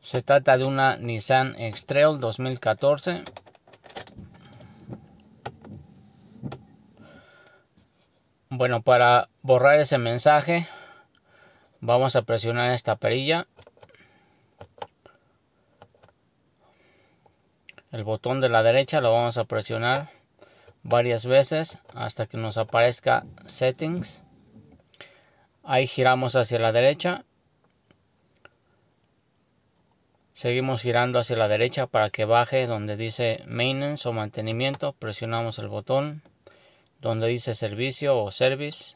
Se trata de una Nissan x 2014. Bueno, para borrar ese mensaje, vamos a presionar esta perilla. El botón de la derecha lo vamos a presionar varias veces hasta que nos aparezca Settings. Ahí giramos hacia la derecha Seguimos girando hacia la derecha para que baje donde dice Maintenance o mantenimiento. Presionamos el botón donde dice servicio o service.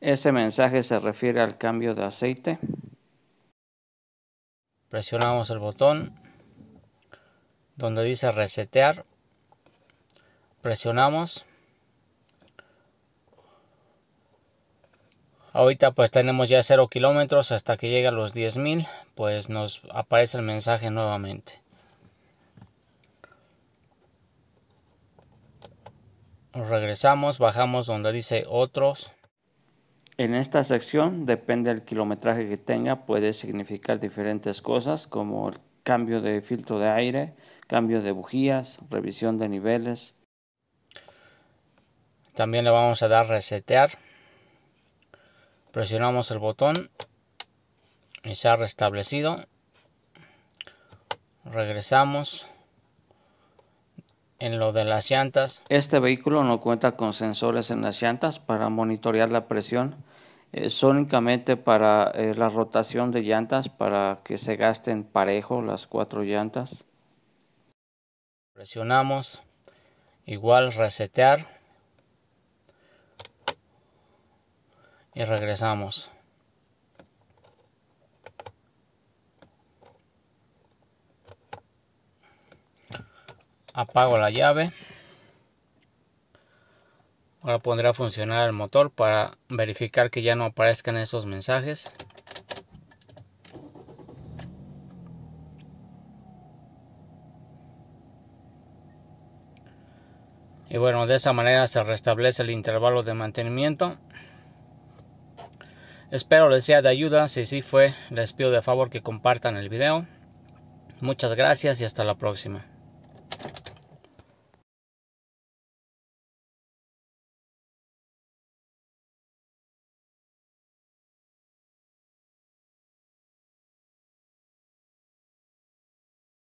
Ese mensaje se refiere al cambio de aceite. Presionamos el botón donde dice resetear. Presionamos. Ahorita pues tenemos ya 0 kilómetros hasta que llegue a los 10.000, pues nos aparece el mensaje nuevamente. Regresamos, bajamos donde dice otros. En esta sección, depende del kilometraje que tenga, puede significar diferentes cosas como el cambio de filtro de aire, cambio de bujías, revisión de niveles. También le vamos a dar resetear presionamos el botón y se ha restablecido regresamos en lo de las llantas este vehículo no cuenta con sensores en las llantas para monitorear la presión Es únicamente para eh, la rotación de llantas para que se gasten parejo las cuatro llantas presionamos igual resetear y regresamos. Apago la llave. Ahora pondré a funcionar el motor para verificar que ya no aparezcan esos mensajes. Y bueno, de esa manera se restablece el intervalo de mantenimiento. Espero les sea de ayuda. Si sí fue, les pido de favor que compartan el video. Muchas gracias y hasta la próxima.